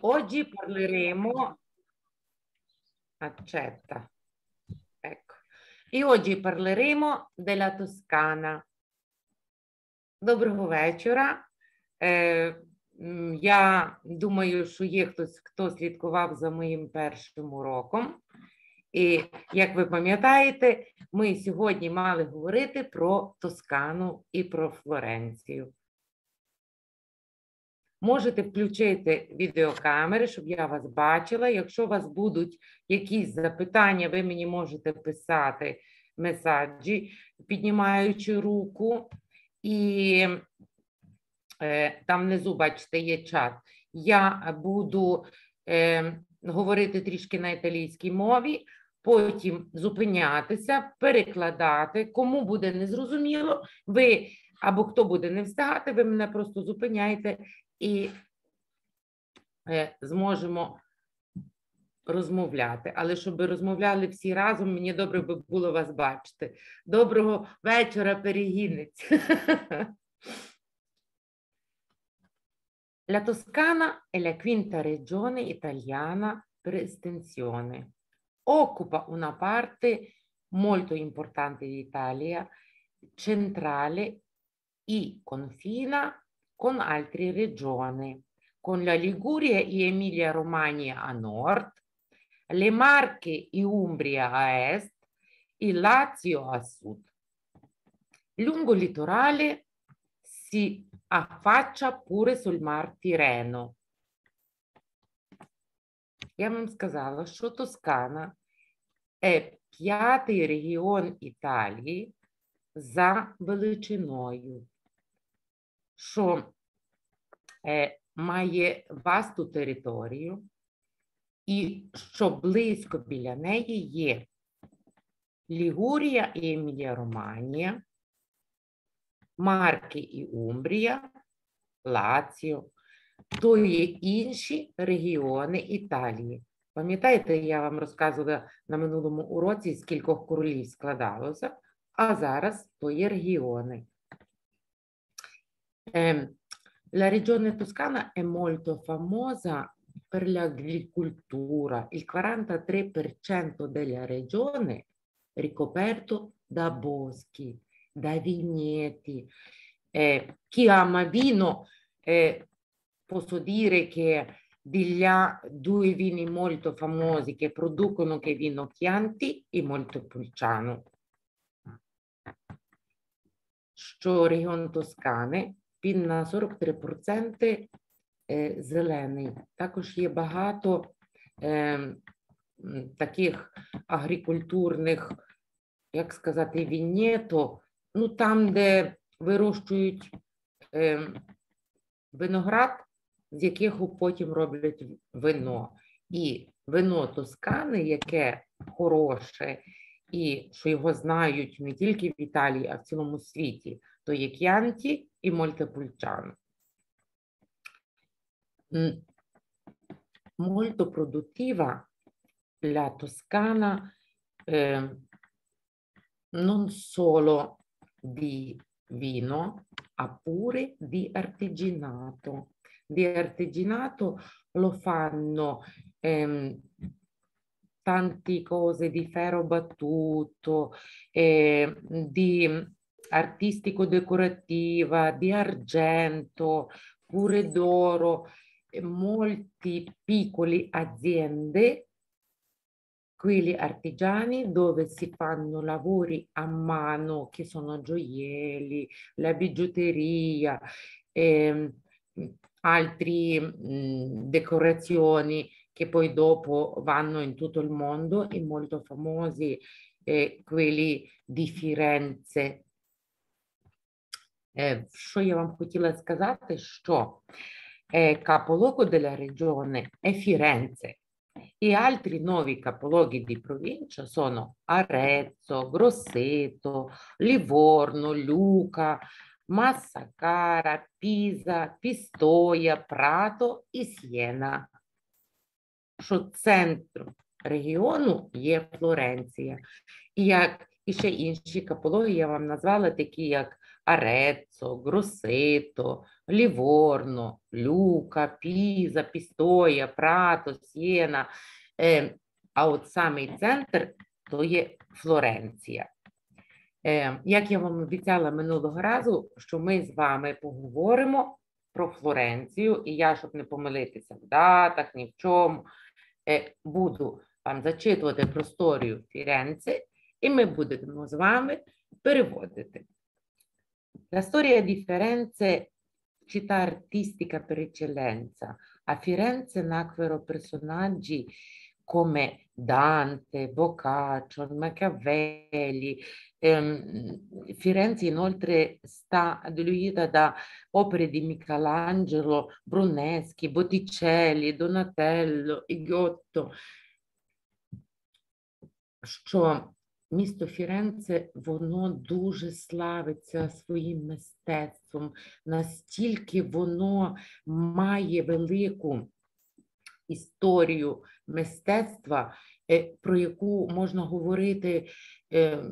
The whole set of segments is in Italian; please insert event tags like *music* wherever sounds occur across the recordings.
Oggi parleremo, accetta, ecco, e oggi parleremo della Toscana. Доброго вечора. Е, Я думаю, що є хтось, хто слідкував за моїм першим уроком. І як ви пам'ятаєте, ми сьогодні мали говорити про Тоскану і про Флоренцію. Можете включити відеокамери, щоб я вас бачила. Якщо у вас будуть якісь запитання, ви мені можете писати месаджі, піднімаючи руку, і е, там внизу, бачите, є чат. Я буду е, говорити трішки на італійській мові, потім зупинятися, перекладати. Кому буде незрозуміло, ви або хто буде не встигати, ви мене просто зупиняєте і зможемо розмовляти. Але щоб розмовляли всі разом, мені добре би було вас бачити. Доброго вечора, перегінець. La Toscana è la quinta regione italiana per estensione. Occupa una parte molto importante d'Italia centrale e confina con altre regioni, con la Liguria e Emilia-Romagna a nord, le Marche e Umbria a est e Lazio a sud. Lungo il litorale si affaccia pure sul Mar Tirreno. Я вам сказала, що Тоскана е п'ятий регіон Італії за величиною, що Е, має васту територію, і що близько біля неї є Лігурія і Емілія Романія, Марки і Умбрія, Лаціо, то є інші регіони Італії. Пам'ятаєте, я вам розказувала на минулому уроці, з кількох королів складалося, а зараз то є регіони. Ем, La regione toscana è molto famosa per l'agricoltura. Il 43% della regione è ricoperto da boschi, da vigneti. Eh, chi ama vino, eh, posso dire che di là due vini molto famosi che producono che vino Chianti e Montepulciano. Що регіон Тоскани Він на 43% е, зелений. Також є багато е, таких агрікультурних, як сказати, вінєто, ну там, де вирощують е, виноград, з яких потім роблять вино. І вино Тоскани, яке хороше, і що його знають не тільки в Італії, а в цілому світі, то є к'янті, Montepulciano. Mm. Molto produttiva la Toscana eh, non solo di vino, ma pure di artigianato. Di artigianato lo fanno ehm, tante cose di ferro battuto, eh, di artistico-decorativa, di argento, pure d'oro, molti piccoli aziende, quelli artigiani, dove si fanno lavori a mano, che sono gioielli, la bigiuteria, eh, altre decorazioni che poi dopo vanno in tutto il mondo e molto famosi, eh, quelli di Firenze, Що я вам хотіла сказати, що capoluogo della regione è Firenze e altri nuovi capoluoghi di provincia sono Arezzo, Grosseto, Livorno, Luca, Massacara, Pisa, Pistoia, Прато і Сєна. Що центром регіону є Флоренція. І як і ще інші капологи я вам назвала, такі як Ареццо, Гросито, Ліворно, Люка, Піза, Пістоя, Прато, Сієна. Е, а от самий центр то є Флоренція. Е, як я вам обіцяла минулого разу, що ми з вами поговоримо про Флоренцію, і я, щоб не помилитися в датах, ні в чому, е, буду вам зачитувати просторію Фіренці, і ми будемо з вами переводити. La storia di Firenze, città artistica per eccellenza, a Firenze nacquero personaggi come Dante, Boccaccio, Machiavelli. Ehm, Firenze inoltre sta diluita da opere di Michelangelo, Bruneschi, Botticelli, Donatello, Giotto. Що cioè, Місто Фіренце воно дуже славиться своїм мистецтвом, настільки воно має велику історію мистецтва, е, про яку можна говорити е,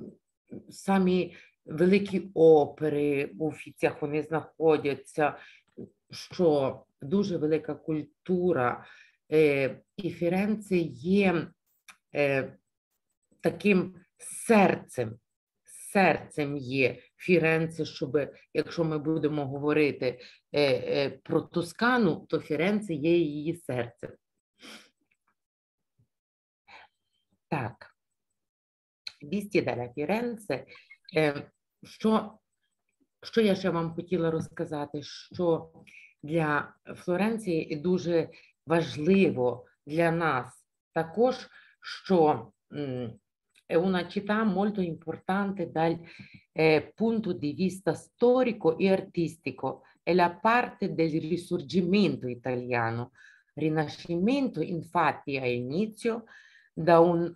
самі великі опери у фіцях вони знаходяться, що дуже велика культура. Е, і Фіренце є таким серцем. Серцем є Фіренце, щоб якщо ми будемо говорити е, е, про Тоскану, то Фіренце є її серцем. Так, Бістідаля Фіренце. Е, що, що я ще вам хотіла розказати? Що для Флоренції дуже важливо для нас також, що м, è una città molto importante dal eh, punto di vista storico e artistico, è la parte del risorgimento italiano. Rinascimento infatti ha inizio da un,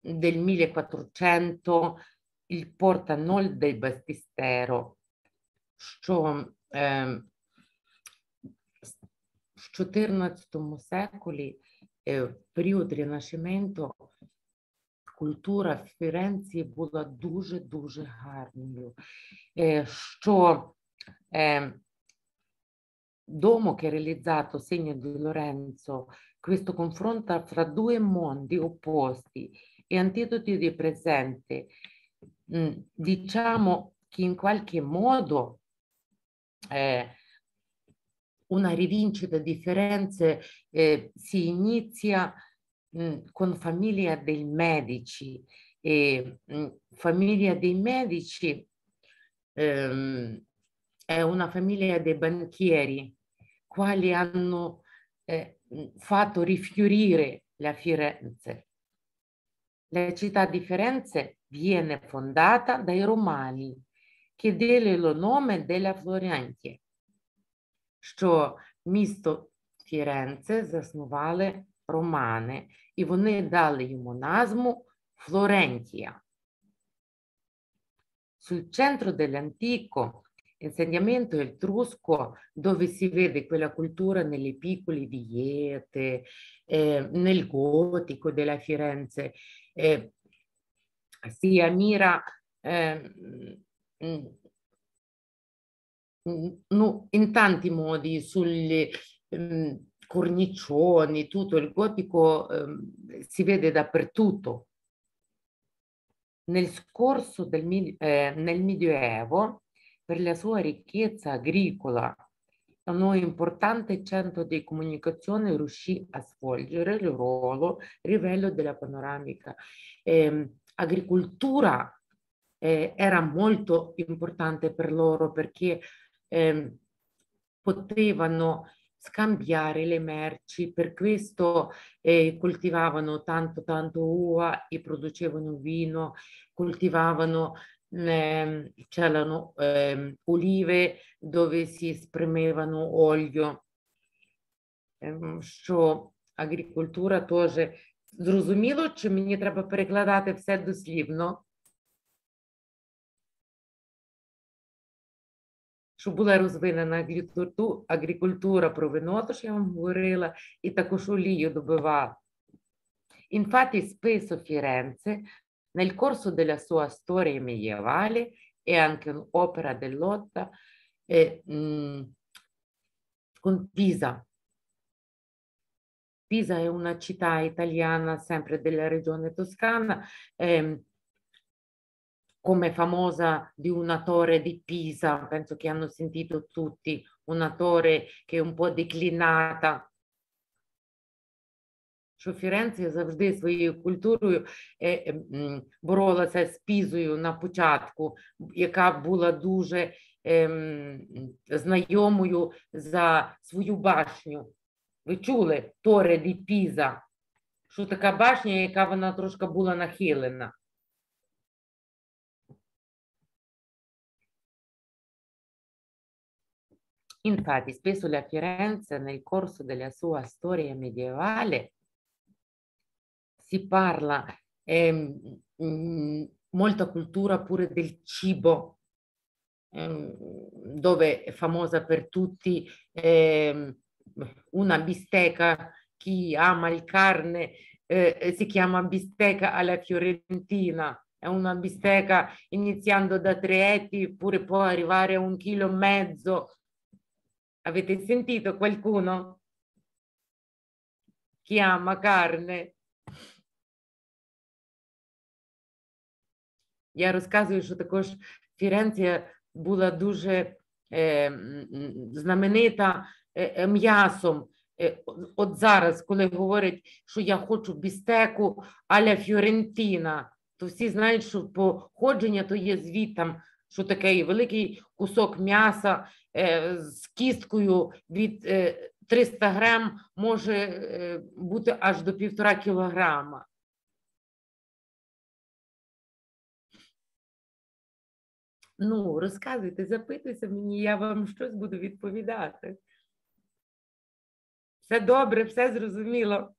del 1400 il portanol del battistero, що ehm, eh, в 14 секолі eh, в період Рінашименту культура в Ференції була дуже-дуже гарною, що domo che è realizzato segno di Lorenzo questo confronto fra due mondi opposti e antidoti di presente, diciamo che in qualche modo eh, una rivincita di Firenze eh, si inizia con famiglia dei medici e ehm, mh, famiglia dei medici ehm, è una famiglia dei banchieri quali hanno eh, fatto rifiorire la Firenze. La città di Firenze viene fondata dai Romani che dello nome della Florentія, що місто Фіренце заснували romane і вони дали йому назву Флорентія. Sul centro dell'antico insegnamento etrusco, dove si vede quella cultura nelle piccole diete, eh, nel gotico della Firenze, eh, si ammira eh, in tanti modi sulle, ehm, cornicioni, tutto il gotico eh, si vede dappertutto. Nel scorso del, eh, nel Medioevo, per la sua ricchezza agricola un importante centro di comunicazione, riuscì a svolgere il ruolo a livello della panoramica. Ehm, eh, agricoltura era molto importante per loro perché ehm, potevano scambiare le merci, per questo eh, coltivavano tanto tanto uva e producevano vino, coltivavano eh, c'erano eh, olive dove si esprimevano olio. Що агрікультура теж зрозуміло, чи мені треба перекладати все дослівно? щоб була розвинена агрікультура про вино, то що я вам говорила, і також олію добивав. Infatti spesso Firenze, nel corso della sua storia medievale e anche un'opera dell'Otta eh, mh, con Pisa. Pisa è una città italiana sempre della regione toscana, eh, come famosa di una torre di Pisa, penso che hanno sentito tutti, una torre che è un po' declinata. Що Ференція завжди своєю культурою боролася з пізою на початку, яка була дуже знайомою за свою башню. Ви чули Торе ді Піза, що така башня, яка вона трошки була нахилена. Infatti, spesso la Firenze nel corso della sua storia medievale si parla eh, molta cultura pure del cibo, ehm, dove è famosa per tutti eh, una bistecca, chi ama il carne eh, si chiama bistecca alla fiorentina, è una bistecca iniziando da tre etti, pure può arrivare a un chilo e mezzo, Avete sentito qualcuno? Chi ama carne? Я розказую, що також Фіренція була дуже е, знаменита е, е м'ясом. Е, от зараз, коли говорять, що я хочу бістеку аля Фіорентіна, то всі знають, що походження то є звідтам, що таке великий кусок м'яса Е, з кісткою від 300 е, грам може е, бути аж до півтора кілограма. Ну, розказуйте, запитуйте мені, я вам щось буду відповідати. Все добре, все зрозуміло.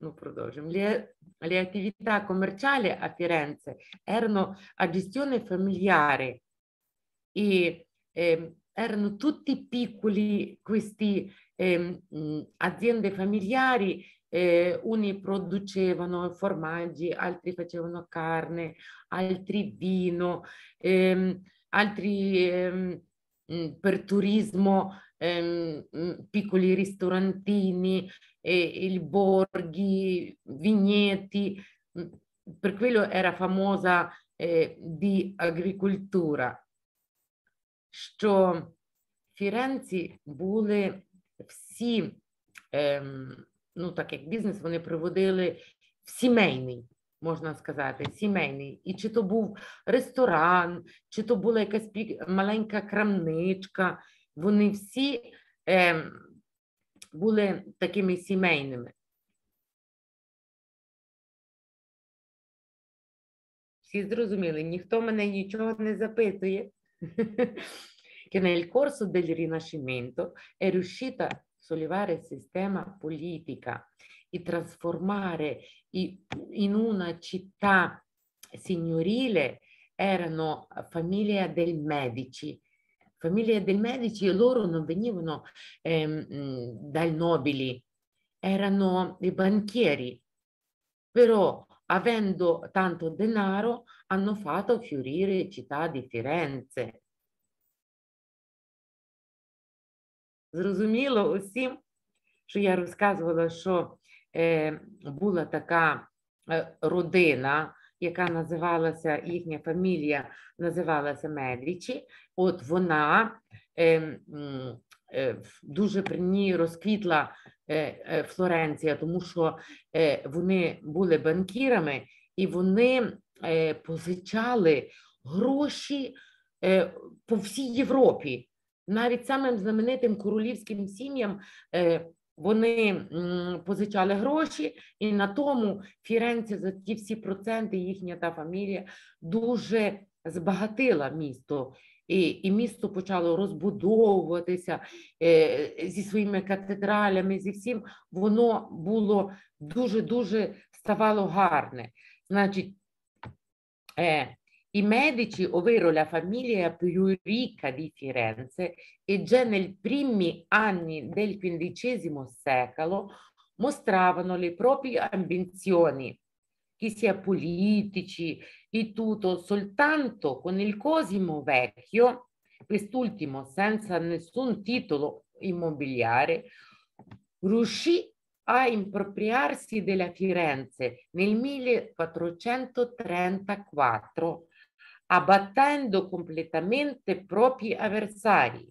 Ну, продовжимо. Ліативіта комерчалі афіренце, ерно Firenze erano e eh, erano tutti piccoli queste eh, aziende familiari, eh, uni producevano formaggi, altri facevano carne, altri vino, ehm, altri ehm, per turismo ehm, piccoli ristorantini, eh, il borghi, vigneti, per quello era famosa eh, di agricoltura що фіренці були всі, ем, ну так як бізнес, вони приводили в сімейний, можна сказати, сімейний. І чи то був ресторан, чи то була якась маленька крамничка, вони всі ем, були такими сімейними. Всі зрозуміли, ніхто мене нічого не запитує. *laughs* che nel corso del Rinascimento è riuscita a sollevare il sistema politico e trasformare in una città signorile erano famiglia del Medici. Famiglia del Medici e loro non venivano ehm, dai nobili, erano i banchieri, però avendo tanto denaro, hanno fatto fiorire città di Firenze. Зрозуміло усім, що я розказувала, що е, була така е, родина, яка називалася, їхня фамілія називалася Медвічі. От вона е, м, Е, дуже при ній розквітла е, е, Флоренція, тому що вони були банкірами і вони позичали гроші по всій Європі. Навіть самим знаменитим королівським сім'ям вони позичали гроші, і на тому Фіренція за ті всі проценти їхня та фамілія дуже збагатила місто. і і місто почало розбудовуватися е, зі своїми катедралями, зі всім, воно було дуже-дуже ставало гарне. Значить, е, I medici, ovvero la famiglia più ricca di Firenze, e già nei primi anni del XV secolo mostravano le proprie ambizioni, che sia politici, Ittuto soltanto con il Cosimo Vecchio, quest'ultimo senza nessun titolo immobiliare, riuscì a impropriarsi della Firenze nel 1434, abbattendo completamente propri avversari.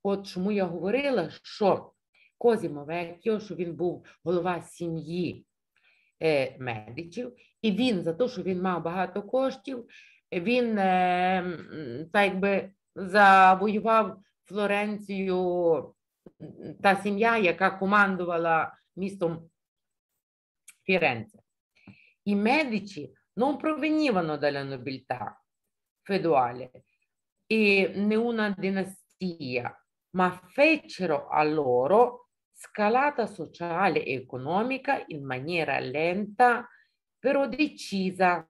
От чому я говорила, що Козімо Векіо, що він був голова сім'ї е, медичів, І він за те, що він мав багато коштів, він так якби завоював Флоренцію та сім'я, яка командувала містом Фіренце. I medici non provenivano dalla nobiltà feudale e né una dinastia, ma fecero a loro scalata sociale e economica in maniera lenta però decisa.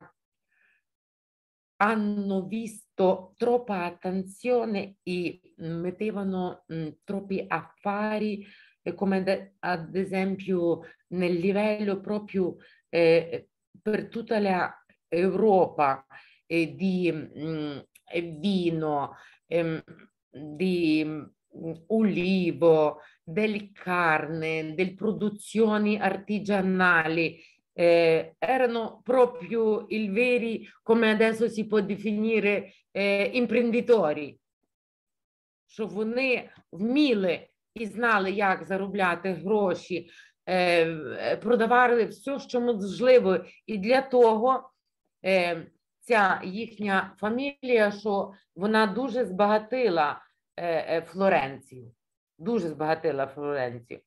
Hanno visto troppa attenzione e mettevano mh, mm, troppi affari, eh, come de- ad esempio nel livello proprio eh, per tutta l'Europa eh, di mh, mm, eh, vino, ehm, di mh, mm, ulivo, del carne, delle produzioni artigianali eh, erano proprio i veri, come adesso si può definire, eh, imprenditori, що вони вміли і знали, як заробляти гроші, е, продавали все, що можливо, і для того. е, Ця їхня фамілія, що вона дуже збагатила е, Флоренцію, дуже збагатила Флоренцію.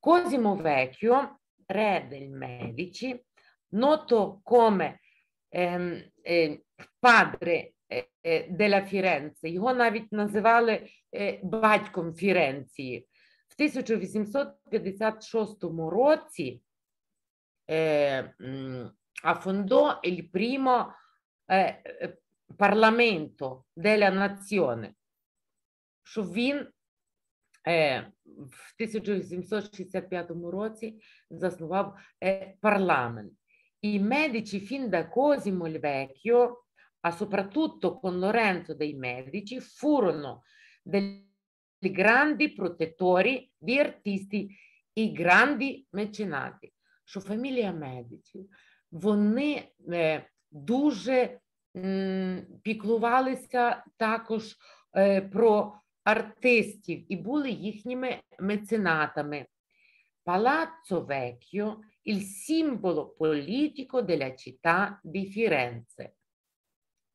Козімо Векіо Rebel Medici, noto come ehm, eh, padre eh, della Firenze. Його навіть називали е, батьком Фіренції. В 1856 році е, Афондо Ель Прімо е, Парламенто деля Націоне, що він в 1765 році заснував парламент. I medici fin da Cosimo il Vecchio, ma soprattutto con Lorenzo dei Medici, furono dei grandi protettori di artisti, i grandi mecenati. Що фамілія Медичі, вони дуже м, піклувалися також е, про артистів і були їхніми меценатами. Palazzo Vecchio, il simbolo politico della città di Firenze,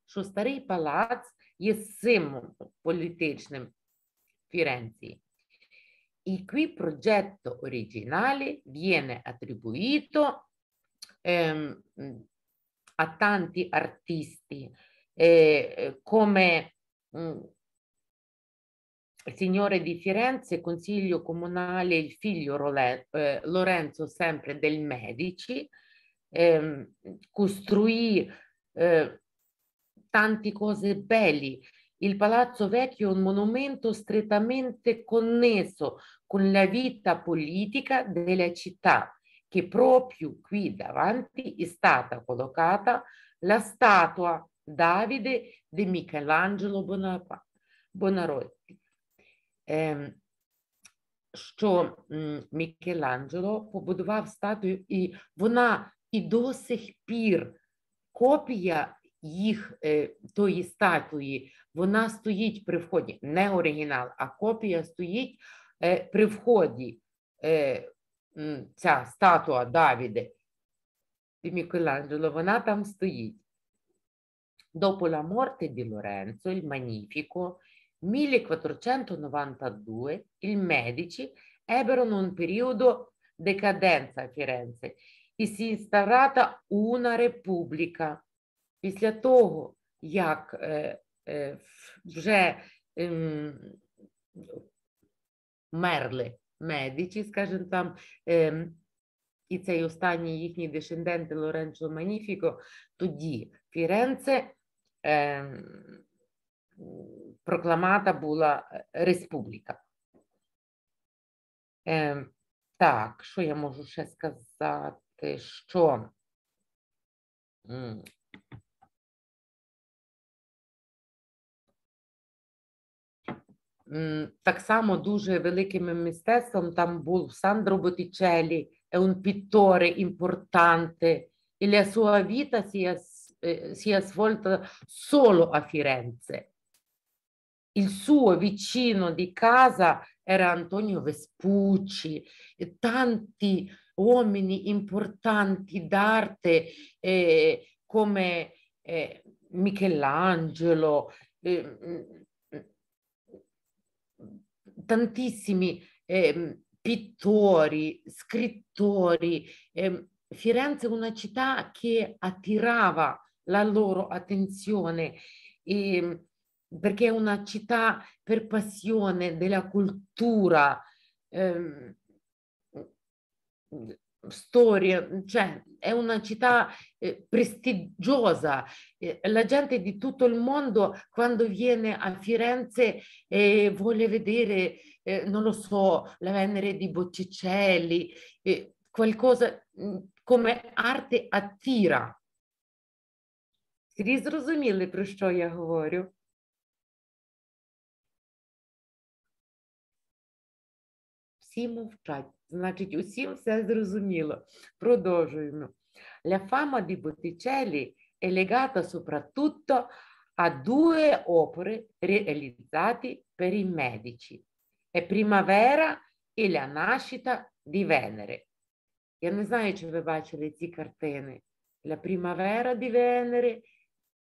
що старий палац є символом політичним Фіренції. Il cui progetto originale viene attribuito ehm, a tanti artisti eh, come mh, mm, Signore di Firenze, Consiglio Comunale, il figlio eh, Lorenzo, sempre del Medici, ehm, costruì eh, tante cose belle. Il Palazzo Vecchio è un monumento strettamente connesso con la vita politica della città, che proprio qui davanti è stata collocata la statua Davide di Michelangelo Bonaparte. Bonaroi. Ем, що Мікеланджело побудував статую, і вона і до сих пір копія їх е, тої статуї, вона стоїть при вході, не оригінал, а копія стоїть е, при вході. Е, ця статуа Давіде і Мікеланджело, вона там стоїть. До la morte di Lorenzo il Magnifico 1492 i Medici ebbero un periodo decadenza a Фіренці і сінстарата Уна Републіка. Після того, як е, е, вже е, мерли медичі, скажімо там, е, і цей останній їхній дешендент Лоренчо Маніфіко, тоді Фіренце е, прокламата була е, республіка. Е, Так, що я можу ще сказати, що Так само дуже великим мистецтвом там був Сандро Боттічеллі, Еун Піторе, Імпортанте, і Ля Суавіта е, Сіас Вольта Соло Афіренце. il suo vicino di casa era Antonio Vespucci, tanti uomini importanti d'arte eh, come eh, Michelangelo, eh, mm, tantissimi ehm, pittori, scrittori. Ehm, Firenze è una città che attirava la loro attenzione. E, ehm, perché è una città per passione della cultura, ehm, storia, cioè è una città eh, prestigiosa. Eh, la gente di tutto il mondo quando viene a Firenze eh, vuole vedere, eh, non lo so, la Venere di Botticelli, eh, qualcosa mh, mm, come arte attira. Скрізь зрозуміли, про що я говорю? всі мовчать. Значить, усім все зрозуміло. Продовжуємо. La fama di Botticelli è legata soprattutto a due opere realizzate per i medici. È Primavera e La nascita di Venere. Я не знаю, чи ви бачили ці картини. La Primavera di Venere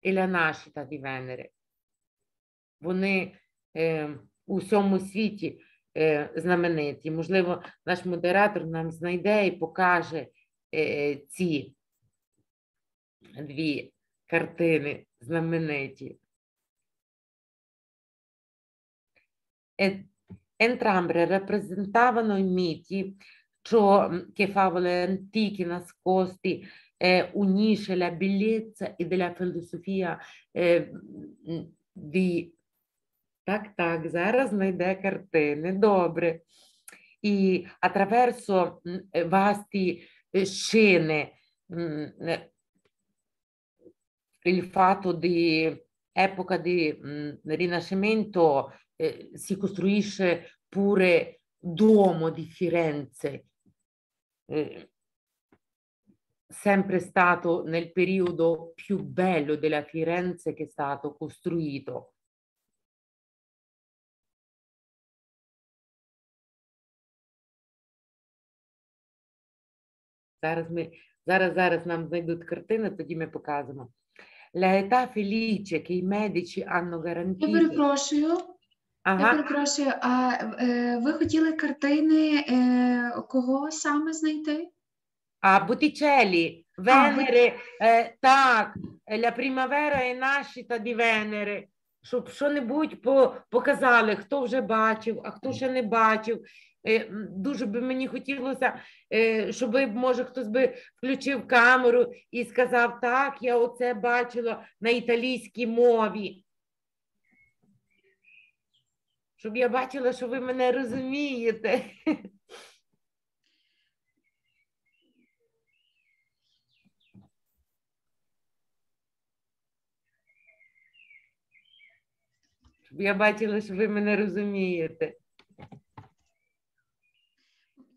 і La nascita di Venere. Вони е, у всьому світі знамениті. Можливо, наш модератор нам знайде і покаже ці дві картини знамениті. Entrambe rappresentavano i miti, ciò che favole antiche nascosti eh, unisce la bellezza e della filosofia eh, di Так, так, зараз знайде картини. Добре. І attraverso васті scene il fatto di epoca di rinascimento si costruisce pure Duomo di Firenze, sempre stato nel periodo più bello della Firenze che è stato costruito. Зараз ми, зараз, зараз нам знайдуть картини, тоді ми покажемо. La età felice che i medici Я garantito. перепрошую. Я перепрошую. А е, ви хотіли картини е, кого саме знайти? а Боттічеллі, Венери, е, так, la примавера і наші di Venere щоб що-небудь показали, хто вже бачив, а хто ще не бачив. Е, дуже би мені хотілося, е, щоб може хтось би включив камеру і сказав, так, я оце бачила на італійській мові. Щоб я бачила, що ви мене розумієте. *laughs* Я бачила, що ви мене розумієте.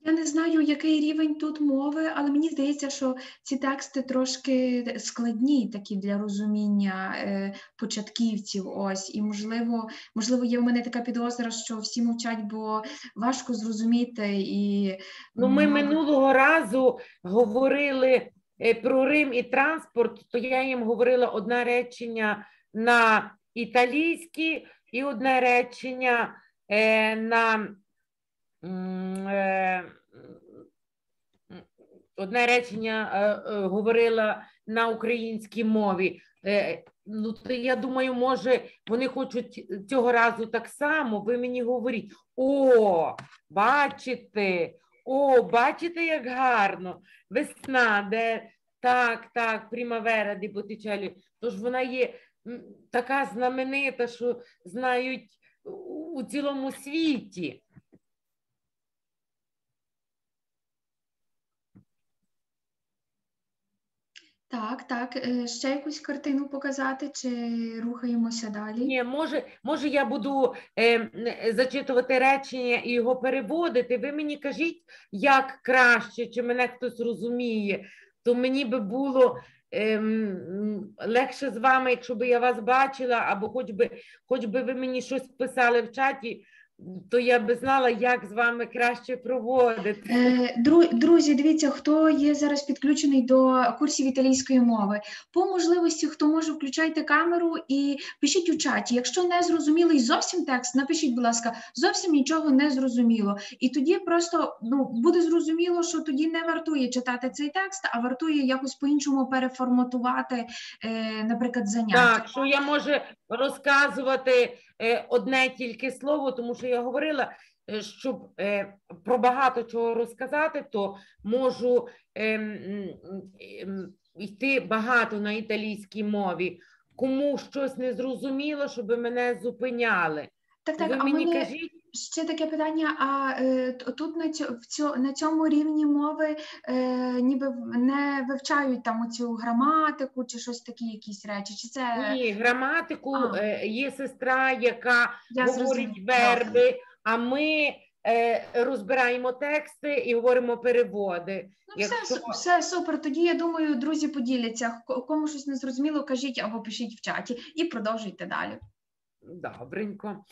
Я не знаю, який рівень тут мови, але мені здається, що ці тексти трошки складні, такі для розуміння е, початківців. Ось і можливо, можливо, є в мене така підозра, що всі мовчать, бо важко зрозуміти. І ну, ми минулого разу говорили е, про Рим і транспорт. То я їм говорила одне речення на італійській і одне речення е, на е, одне речення е, е, говорила на українській мові. Е, ну, то Я думаю, може, вони хочуть цього разу так само. Ви мені говоріть: о, бачите, о, бачите, як гарно, весна, де так, так, примавера, де Боттичелі, тож вона є така знаменита, що знають у цілому світі. Так, так. Е, ще якусь картину показати, чи рухаємося далі? Ні, може, може, я буду е, зачитувати речення і його переводити. Ви мені кажіть, як краще, чи мене хтось розуміє, то мені би було ем, легше з вами, якщо би я вас бачила, або хоч би, хоч би ви мені щось писали в чаті то я би знала, як з вами краще проводити. Е, друзі, дивіться, хто є зараз підключений до курсів італійської мови. По можливості, хто може, включайте камеру і пишіть у чаті. Якщо не зрозумілий зовсім текст, напишіть, будь ласка, зовсім нічого не зрозуміло. І тоді просто ну буде зрозуміло, що тоді не вартує читати цей текст, а вартує якось по-іншому переформатувати, е, наприклад, заняття. Так, що я може розказувати е, одне тільки слово, тому що я говорила, е, щоб е, про багато чого розказати, то можу йти багато на італійській мові. Кому щось не зрозуміло, щоб мене зупиняли. Так, так, Ви а мені кажіть. Ще таке питання: а е, тут на цю, в цю, на цьому рівні мови е, ніби не вивчають там оцю граматику чи щось такі, якісь речі? Чи це Ні, граматику а. Е, є сестра, яка Я говорить верби, а ми е, розбираємо тексти і говоримо переводи. Ну, Якщо... все, все супер. Тоді я думаю, друзі поділяться. Кому щось не зрозуміло, кажіть або пишіть в чаті і продовжуйте далі. Добренько.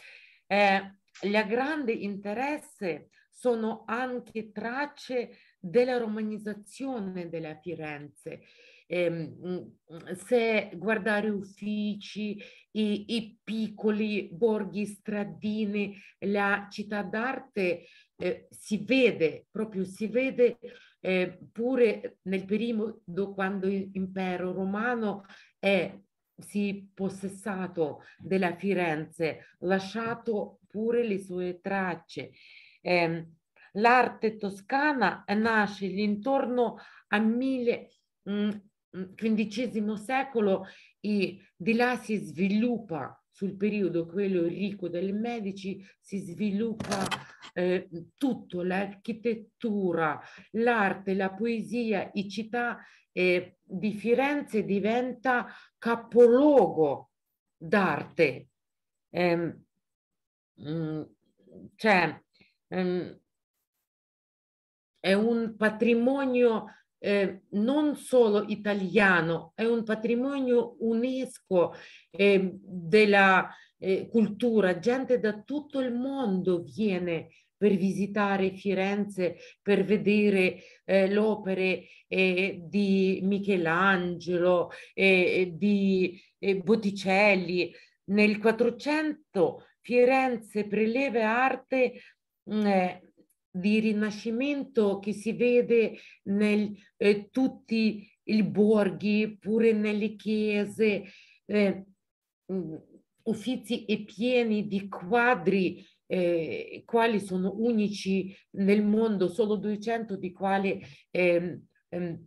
Е, il grande interesse sono anche tracce della romanizzazione della Firenze. Ehm, mm, se guardare uffici, i, i, piccoli borghi stradini, la città d'arte eh, si vede, proprio si vede eh, pure nel periodo quando l'impero romano è si possessato della Firenze, lasciato pure le sue tracce. Eh, l'arte toscana nasce intorno al XV mm, mm, secolo e di là si sviluppa sul periodo quello ricco dei medici, si sviluppa eh, tutto, l'architettura, l'arte, la poesia, i città eh, di Firenze diventa capoluogo d'arte. Eh, cioè, mh, ehm, è un patrimonio eh, non solo italiano, è un patrimonio UNESCO eh, della eh, cultura, gente da tutto il mondo viene per visitare Firenze, per vedere eh, l'opere eh, di Michelangelo, eh, eh di eh, Botticelli. Nel 400 Firenze preleva arte mm, eh, di rinascimento che si vede in tutti i borghi, pure nelle chiese, mm, uffizi e pieni di quadri eh, quali sono unici nel mondo, solo 200 di quali eh, eh,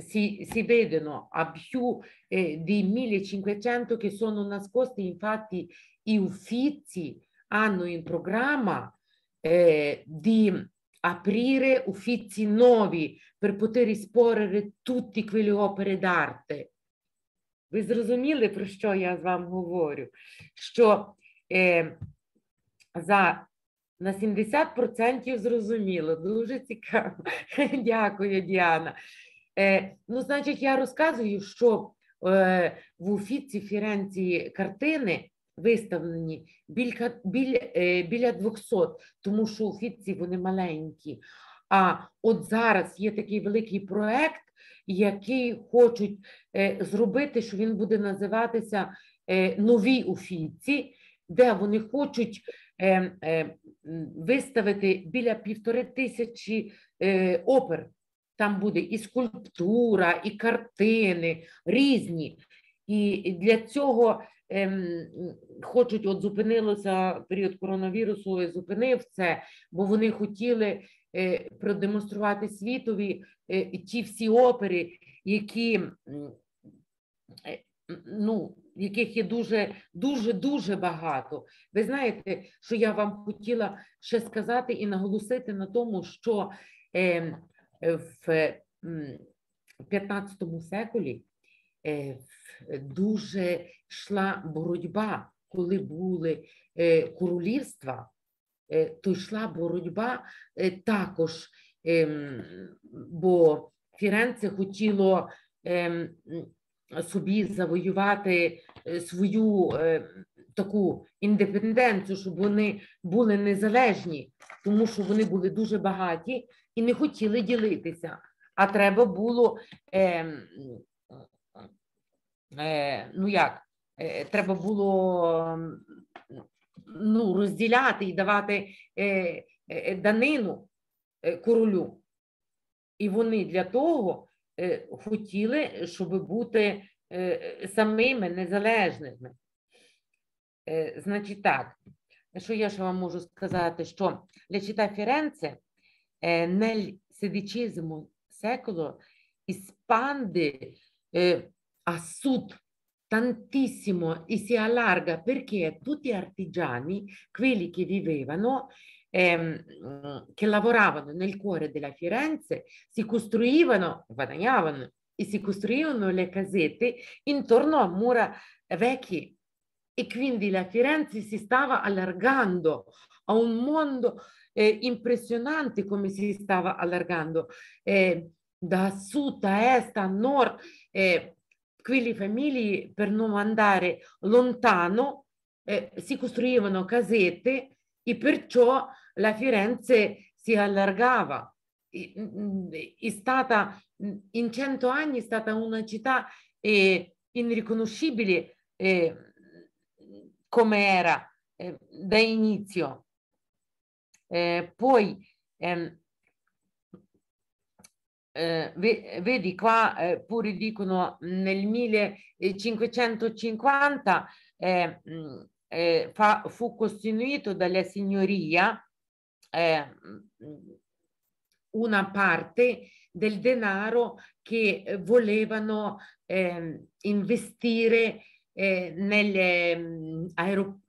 si, si, vedono a più eh, di 1500 che sono nascosti. Infatti i uffizi hanno in programma eh, di aprire uffizi nuovi per poter esporre tutte quelle opere d'arte. Ви зрозуміли, про що я з вами говорю? Що е, за на 70% зрозуміло. Дуже цікаво. *laughs* Дякую, Діана. Е, Ну, значить, я розказую, що е, в Уфіці Фіренції картини виставлені білька, біль, е, біля 200, тому що Уфіці вони маленькі. А от зараз є такий великий проект, який хочуть е, зробити, що він буде називатися е, Новій Уфіці, де вони хочуть. Е, е, виставити біля півтори тисячі е, опер. Там буде і скульптура, і картини різні. І для цього ем, хочуть, от зупинилося період коронавірусу, і зупинив це, бо вони хотіли е, продемонструвати світові е, ті всі опери, які е, ну яких є дуже, дуже, дуже багато. Ви знаєте, що я вам хотіла ще сказати і наголосити на тому, що ем, е, в 15 секолі е, дуже йшла боротьба, коли були е, королівства, е, то йшла боротьба е, також, е, бо Фіренце хотіло. Е, собі завоювати е, свою е, таку індепенденцію, щоб вони були незалежні, тому що вони були дуже багаті і не хотіли ділитися. А треба було е, е, ну як, е, треба було ну, розділяти і давати е, е, данину е, королю. І вони для того хотіли, щоб бути самими незалежними. Значить так, що я ще вам можу сказати, що Лечита Фіренце, nel sedicesimo secolo, espande a sud tantissimo e si allarga perché tutti gli artigiani, quelli che vivevano ehm, che lavoravano nel cuore della Firenze, si costruivano, guadagnavano e si costruivano le casette intorno a mura vecchie e quindi la Firenze si stava allargando a un mondo eh, impressionante come si stava allargando eh, da sud a est a nord. Eh, qui famiglie per non andare lontano eh, si costruivano casette e perciò la Firenze si allargava. È stata, in cento anni è stata una città eh, irriconoscibile eh, come era eh, da inizio. Eh, poi ehm, eh, vedi qua eh, pure dicono nel 1550 eh, mm, eh, fa, fu costituito dalla signoria eh, una parte del denaro che eh, volevano eh, investire eh, nelle, mm, aero,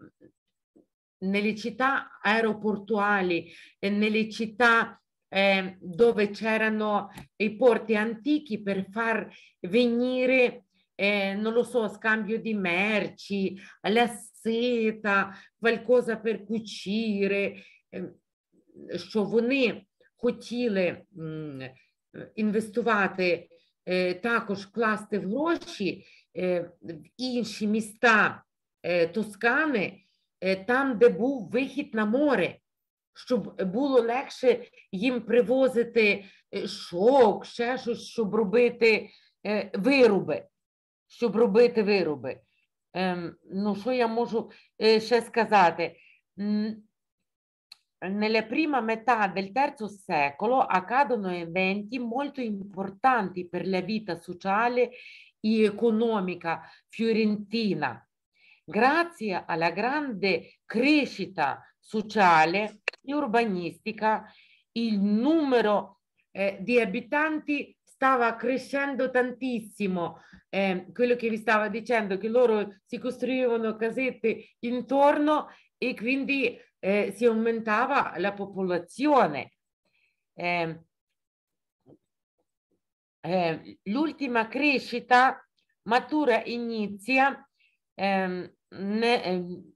nelle, città aeroportuali, nelle città ehm, dove c'erano i porti antichi per far venire, eh, non lo so, scambio di merci, la seta, qualcosa per cucire. Ehm, що вони хотіли інвестувати, е, також вкласти в гроші е, в інші міста е, Тоскани, там, де був вихід на море. Щоб було легше їм привозити шовк, ще щось, щоб робити вироби, щоб робити вироби. Ем, ну, що я можу ще сказати? nella prima metà del terzo secolo accadono eventi molto importanti per la vita sociale e economica fiorentina. Grazie alla grande crescita sociale e urbanistica, il numero eh, di abitanti stava crescendo tantissimo. Eh, quello che vi stava dicendo, che loro si costruivano casette intorno e quindi eh, si aumentava la popolazione. Eh, eh, l'ultima crescita matura inizia ehm, ne, ehm,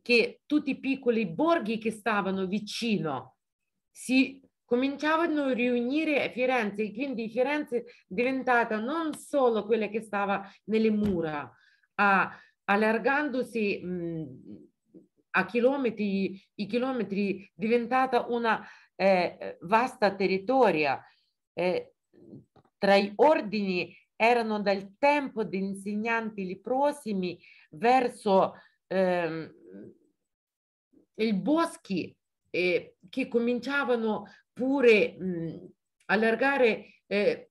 che tutti i piccoli borghi che stavano vicino si cominciavano a riunire a Firenze e quindi Firenze è diventata non solo quella che stava nelle mura, a, allargandosi mh, a chilometri, i chilometri diventata una eh, vasta territoria. Eh, tra gli ordini erano dal tempo di insegnanti li prossimi verso eh, i boschi eh, che cominciavano pure mh, allargare, eh,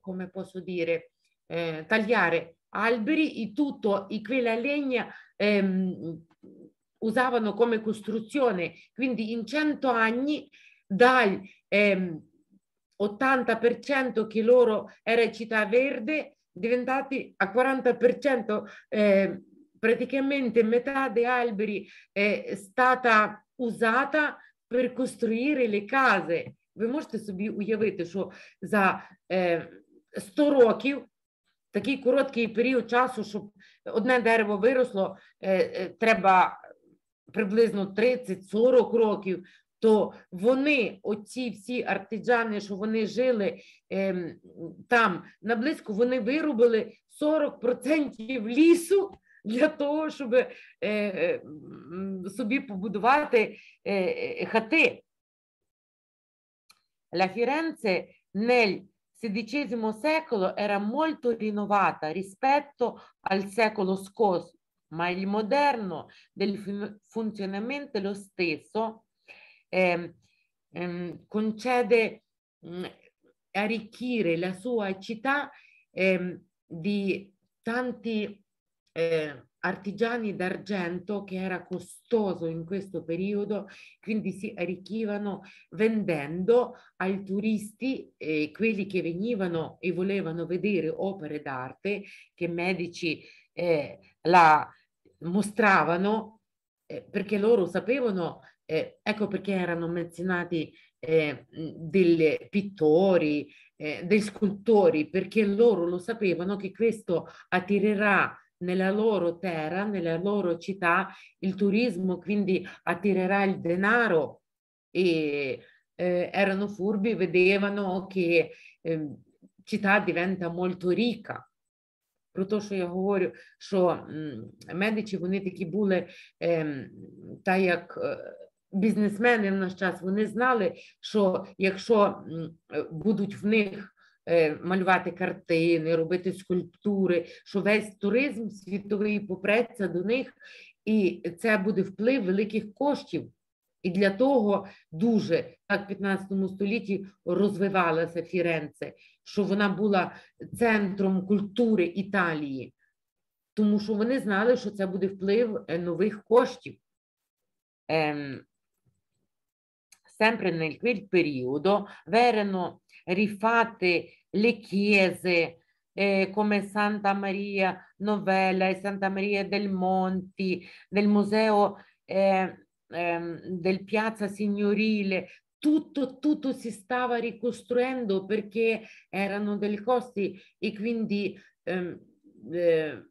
come posso dire, eh, tagliare alberi e tutto e qui legna ehm, usavano come costruzione, quindi in 100 anni dal ehm, 80% che loro era città verde diventati a 40% eh, praticamente metà dei alberi è stata usata per costruire le case. Ви можете собі уявити, що за е, 100 років такий короткий період часу, щоб одне дерево виросло, е, е, треба приблизно 30-40 років. То вони, оці всі артиджани, що вони жили е, там наблизько, вони виробили 40% лісу для того, щоб е, собі побудувати хати. Ла фіренце. nel XVI secolo era molto rinnovata rispetto al secolo scorso, ma il moderno del funzionamento lo stesso eh, ehm, concede mh, mm, arricchire la sua città ehm, di tanti eh, artigiani d'argento che era costoso in questo periodo, quindi si arricchivano vendendo ai turisti eh, quelli che venivano e volevano vedere opere d'arte che medici eh, la mostravano eh, perché loro sapevano, eh, ecco perché erano menzionati eh, dei pittori, eh, dei scultori, perché loro lo sapevano che questo attirerà nella loro terra, nella loro città, il turismo quindi attirerà il denaro e eh, erano furbi, vedevano che eh, città diventa molto ricca. Про те, що я говорю, що медичі вони такі були, е, та як бізнесмени в наш час, вони знали, що якщо будуть в них Е, малювати картини, робити скульптури, що весь туризм світовий попреться до них, і це буде вплив великих коштів. І для того дуже так в 15 столітті розвивалася Фіренце, що вона була центром культури Італії, тому що вони знали, що це буде вплив е, нових коштів. Ем, sempre nel quel periodo verano rifatte le chiese eh, come Santa Maria Novella e Santa Maria del Monti, del Museo eh, eh, del Piazza Signorile, tutto, tutto si stava ricostruendo perché erano dei costi e quindi ehm, eh,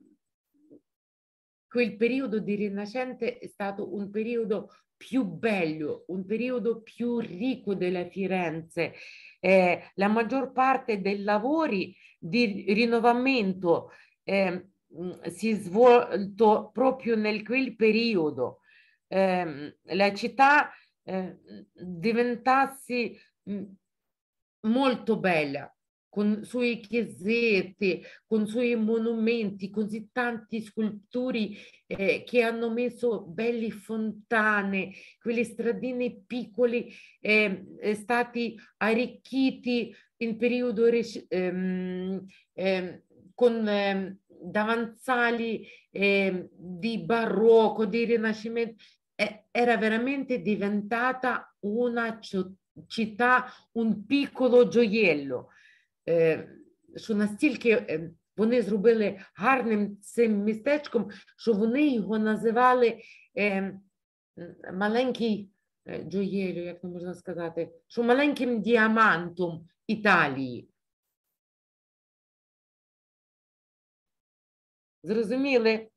quel periodo di Rinascente è stato un periodo più bello, un periodo più ricco della Firenze. Eh, la maggior parte dei lavori di rinnovamento eh, si è svolto proprio nel quel periodo. Eh, la città eh, diventasse mm, molto bella, con sue chiesette, con suoi monumenti, così tanti scultori eh, che hanno messo belle fontane, quelle stradine piccole, ehm, eh, stati arricchiti in periodo ehm, ehm, con ehm, davanzali ehm, di barocco, di rinascimento, eh, era veramente diventata una città, un piccolo gioiello Е, що настільки е, вони зробили гарним цим містечком, що вони його називали е, маленький джоєлю, як не можна сказати, що маленьким діамантом Італії. Зрозуміли?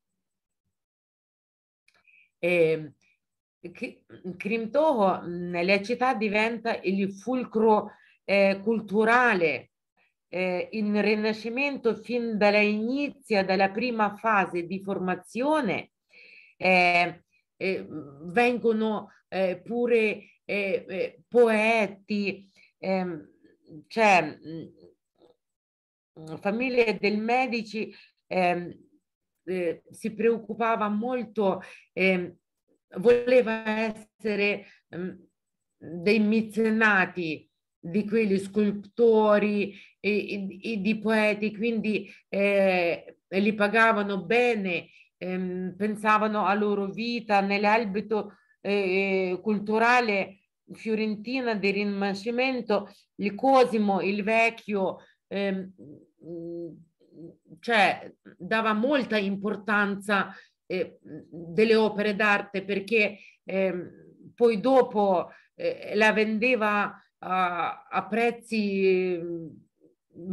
Крім того, Лячита diventa il fulcro culturale eh, il Rinascimento fin dall'inizio, inizia, dalla prima fase di formazione, eh, eh, vengono eh, pure eh, eh, poeti, ehm, cioè mm, famiglie del Medici ehm, si preoccupava molto, ehm, voleva essere mh, mm, dei mecenati, di quegli scultori e, e, e di poeti, quindi eh, li pagavano bene, ehm, pensavano alla loro vita nell'ambito eh, eh, culturale fiorentina del Rinascimento, il Cosimo, il vecchio, ehm, cioè dava molta importanza eh, delle opere d'arte perché ehm, poi dopo eh, la vendeva a, prezzi mm,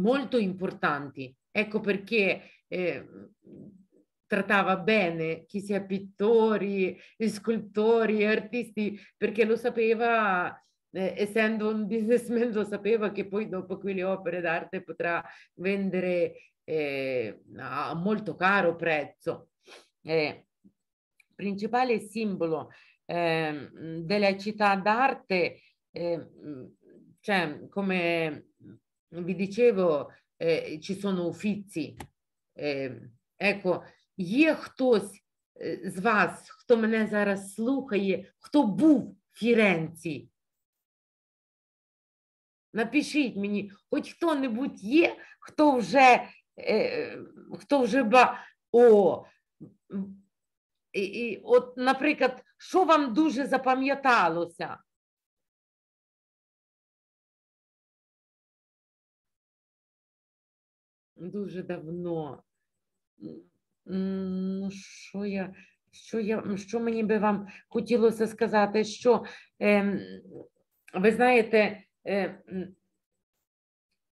molto importanti. Ecco perché eh, trattava bene chi sia pittori, scultori, artisti, perché lo sapeva, eh, essendo un *laughs* businessman, lo sapeva che poi dopo quelle opere d'arte potrà vendere eh, a molto caro prezzo. Eh, principale simbolo ehm, della città d'arte eh, cioè, come vi диcevo, eh, ci sono uffizi. Eh, ecco, є хтось е, з вас, хто мене зараз слухає, хто був в Фіренці? Напишіть мені, хоч хто-небудь є, хто вже, е, е хто вже ба. О, і, і, от, наприклад, що вам дуже запам'яталося? дуже давно. Ну, що я, що я, ну, що мені би вам хотілося сказати, що е, ви знаєте, е,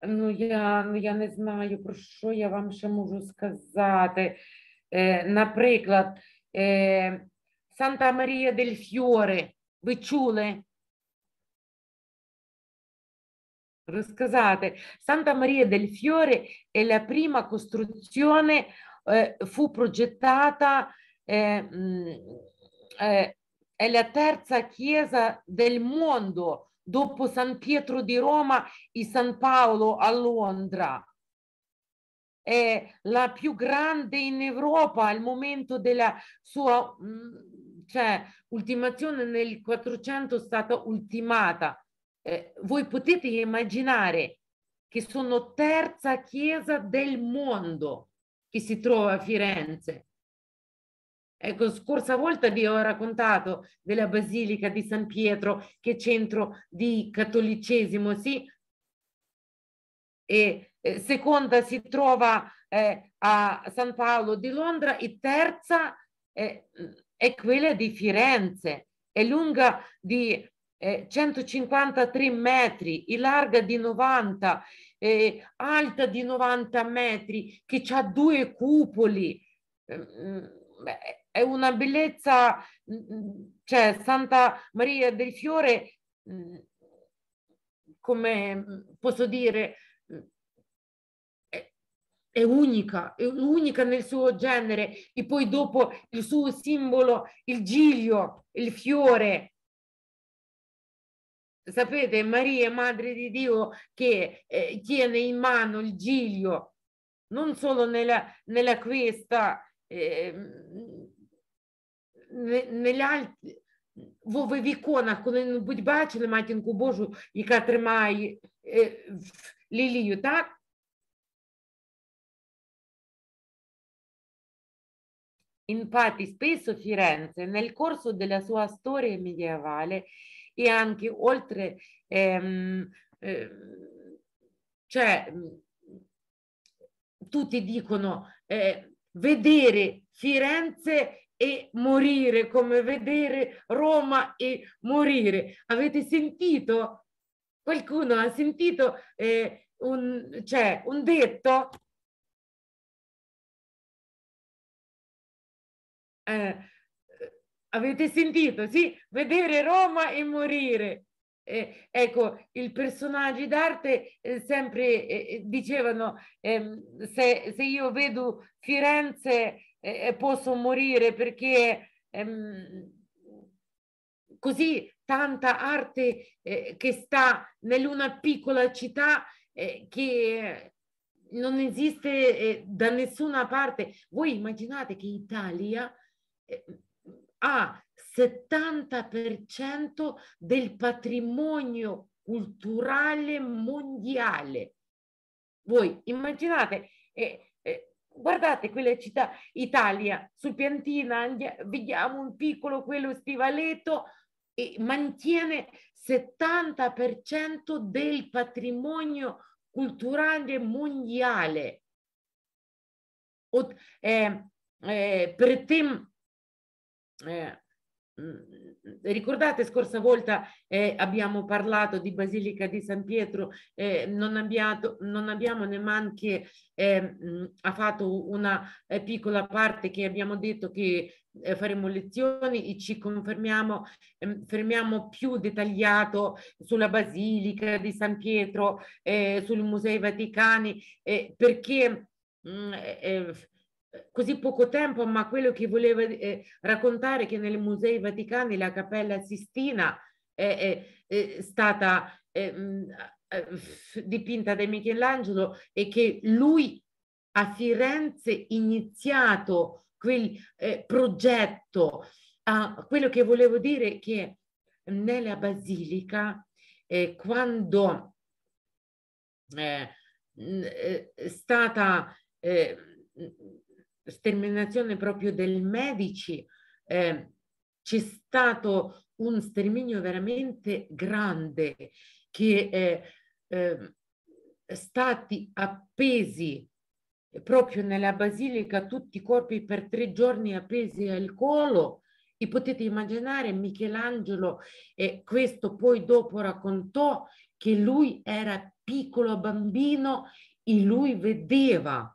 ну я ну, я не знаю, про що я вам ще можу сказати. Е, Наприклад, е, Санта Марія дель Фьоре, ви чули? Scusate, Santa Maria del Fiore è la prima costruzione, eh, fu progettata, eh, eh, è la terza chiesa del mondo dopo San Pietro di Roma e San Paolo a Londra. È la più grande in Europa al momento della sua cioè, ultimazione nel 400 è stata ultimata eh, voi potete immaginare che sono terza chiesa del mondo che si trova a Firenze. Ecco, scorsa volta vi ho raccontato della Basilica di San Pietro, che è centro di cattolicesimo, sì, e eh, seconda si trova eh, a San Paolo di Londra e terza eh, è quella di Firenze, è lunga di 153 metri, larga di 90, eh, alta di 90 metri, che ha due cupoli. Eh, è una bellezza, mm, mm, cioè Santa Maria del Fiore, come posso dire, è unica, è unica nel suo genere e poi dopo il suo simbolo, il giglio, il fiore, Sapete, Maria, Madre di Dio, che eh, tiene in mano il giglio, non solo nella, nella questa, eh, nell'altro, Вови віконах, коли небудь бачили матінку Божу, яка тримає е, лілію, так? In Infatti, spesso Firenze, nel corso della sua storia medievale, e anche oltre, ehm, ehm, cioè tutti dicono eh, vedere Firenze e morire, come vedere Roma e morire. Avete sentito? Qualcuno ha sentito eh, un, cioè, un detto? Eh, avete sentito, sì? Vedere Roma e morire. Eh, ecco, i personaggi d'arte eh, sempre eh, eh dicevano ehm, se, se, io vedo Firenze eh, eh, posso morire perché ehm, così tanta arte che sta nell'una piccola città che non esiste da nessuna parte. Voi immaginate che Italia ha 70% del patrimonio culturale mondiale. Voi immaginate, eh, eh, guardate quelle città, Italia, su Piantina, andia, vediamo un piccolo quello stivaletto, e mantiene 70% del patrimonio culturale mondiale. O, eh, eh, при тим eh, mm, ricordate scorsa volta eh, abbiamo parlato di Basilica di San Pietro, eh, non, abbiato, non abbiamo neanche eh, mm, fatto una eh, piccola parte che abbiamo detto che eh, faremo lezioni e ci confermiamo, ehm, fermiamo più dettagliato sulla Basilica di San Pietro, eh, sul Museo Vaticani, perché... Mh, mm, così poco tempo, ma quello che volevo eh, raccontare è che nel musei Vaticani la Cappella Sistina è, è, è stata eh, mh, eh, dipinta da Michelangelo e che lui a Firenze ha iniziato quel eh, progetto. Ah, quello che volevo dire è che nella basilica eh, quando è stata eh, sterminazione proprio del Medici, eh, c'è stato un sterminio veramente grande che eh, eh, stati appesi proprio nella basilica tutti i corpi per tre giorni appesi al collo e potete immaginare Michelangelo e questo poi dopo raccontò che lui era piccolo bambino e lui vedeva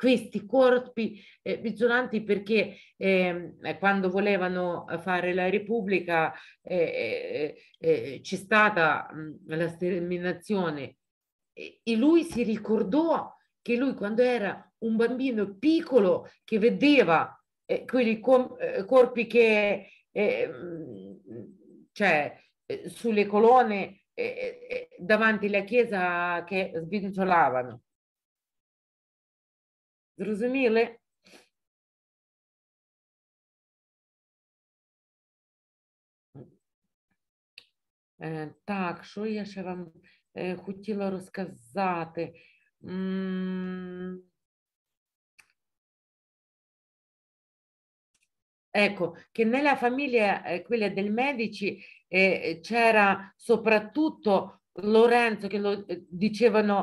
questi corpi eh, bizzonanti perché ehm, eh, quando volevano eh, fare la Repubblica eh, eh, eh, c'è stata mh, la sterminazione e, e lui si ricordò che lui quando era un bambino piccolo che vedeva eh, quei eh, corpi che eh, cioè sulle colonne davanti alla chiesa che svincolavano Зрозуміли? Так, що я ще вам хотіла розказати? Ecco, che nella famiglia, eh, quella del Medici, eh, c'era soprattutto Lorenzo, che lo eh, dicevano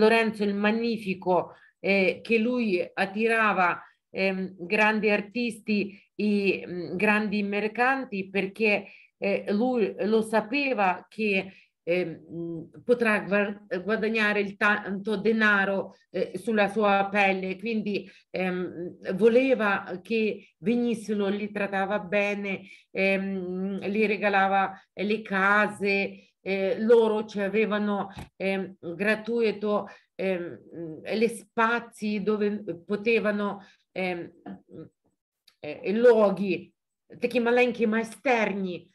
Lorenzo il Magnifico, eh, che lui attirava ehm, grandi artisti, e mh, mm, grandi mercanti, perché eh, lui lo sapeva che eh, potrà guadagnare il tanto denaro eh, sulla sua pelle, quindi ehm, voleva che venissero, li trattava bene, ehm, li regalava le case, eh, loro ci avevano ehm, gratuito Ем, le spazi dove eh, potevano, логі, такі маленькі майстерні,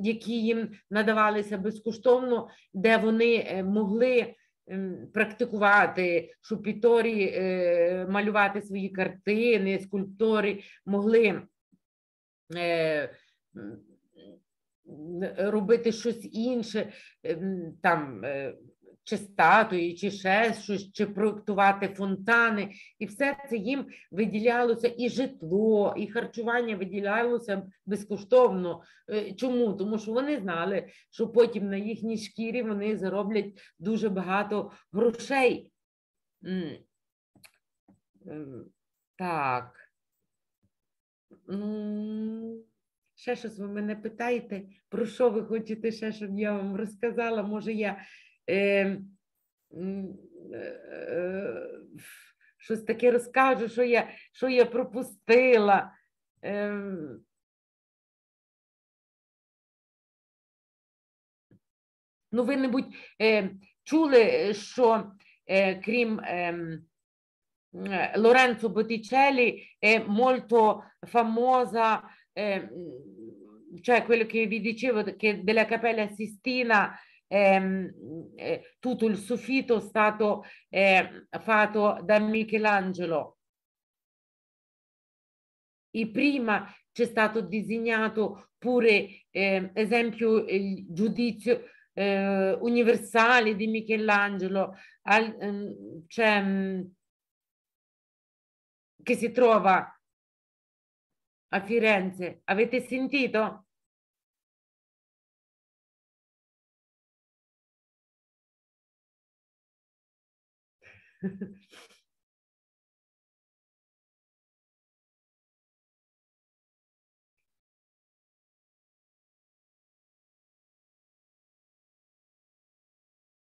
які їм надавалися безкоштовно, де вони могли практикувати шупіторі, малювати свої картини, скульптори, могли робити щось інше там чи статуї, чи ще щось, чи проектувати фонтани, і все це їм виділялося і житло, і харчування виділялося безкоштовно. Е, чому? Тому що вони знали, що потім на їхній шкірі вони зароблять дуже багато грошей. Е, так. Ну, ще щось ви мене питаєте, про що ви хочете ще, щоб я вам розказала? Може, я е, е, щось таке розкажу, що я що я пропустила. Е, ну, ви небудь е, э, чули, що е, крім е, Lorenzo Botticelli è molto famosa, eh, cioè quello che vi dicevo, che della Cappella Sistina ehm, eh, tutto il soffitto è stato eh, fatto da Michelangelo. E prima c'è stato disegnato pure, eh, esempio, il giudizio eh, universale di Michelangelo, al, ehm, cioè, che si trova a Firenze. Avete sentito?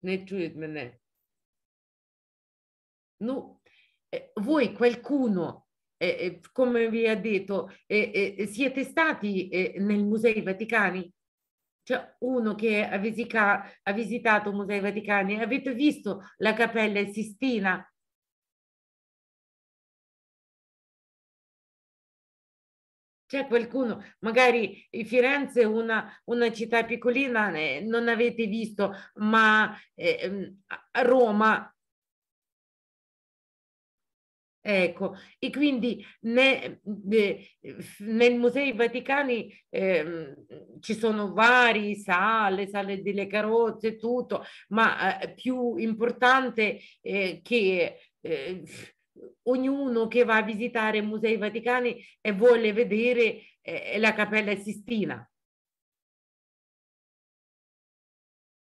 ne чует мене. Ну, voi qualcuno, eh, come vi ha detto, eh, eh, siete stati nei musei vaticani? C'è cioè, uno che ha, visica, ha visitato Musei Vaticani. Avete visto la Cappella Sistina? C'è qualcuno, magari Firenze è una, una, città piccolina, eh, non avete visto, ma eh, mm, a Roma Ecco, e quindi ne, de, eh, nel Museo Vaticani eh, ci sono varie sale, sale delle carrozze, tutto, ma eh, più importante eh, che eh, ognuno che va a visitare i Musei Vaticani e vuole vedere eh, la Cappella Sistina.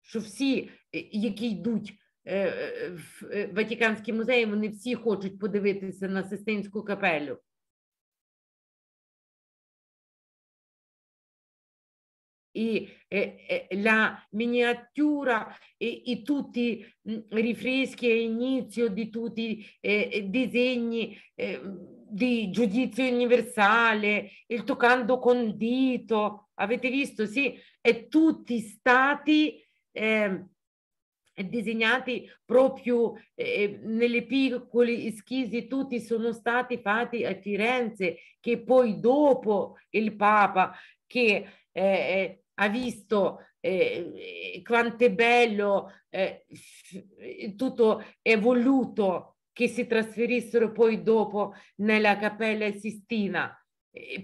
Що всі, які йдуть Ватіканські музеї, вони всі хочуть подивитися на Систинську капелю. E, e, la miniatura e, e tutti mh, rifreschi all'inizio di tutti eh, i disegni eh, di giudizio universale, il toccando condito, avete visto? Sì, e tutti stati eh, disegnati proprio eh, eh nelle piccole schizzi, tutti sono stati fatti a Firenze, che poi dopo il Papa che eh, eh ha visto eh, eh, quanto è bello, eh, tutto evoluto che si trasferissero poi dopo nella Cappella Sistina,